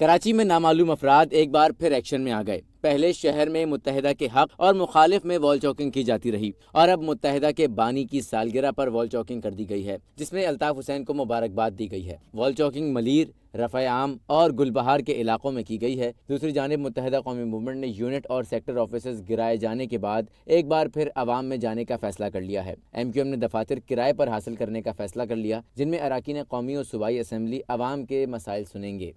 कराची में नामालूम अफराद एक बार फिर एक्शन में आ गए पहले शहर में मुतहदा के हक और मुखालिफ में वॉल चौकिंग की जाती रही और अब मुतहदा के बानी की सालगिरह पर वॉल चौकिंग कर दी गई है जिसमें अल्ताफ हुसैन को मुबारकबाद दी गई है वॉल चौकिंग मलिर रफ़ा आम और गुलबहार के इलाकों में की गई है दूसरी जानब मुतहदा कौमी मूवमेंट ने यूनिट और सेक्टर ऑफिस गिराए जाने के बाद एक बार फिर आवाम में जाने का फैसला कर लिया है एम क्यू एम ने दफातर किराए पर हासिल करने का फैसला कर लिया जिनमें अरकान कौमी और सूबाई असम्बली आवाम के मसाइल सुनेंगे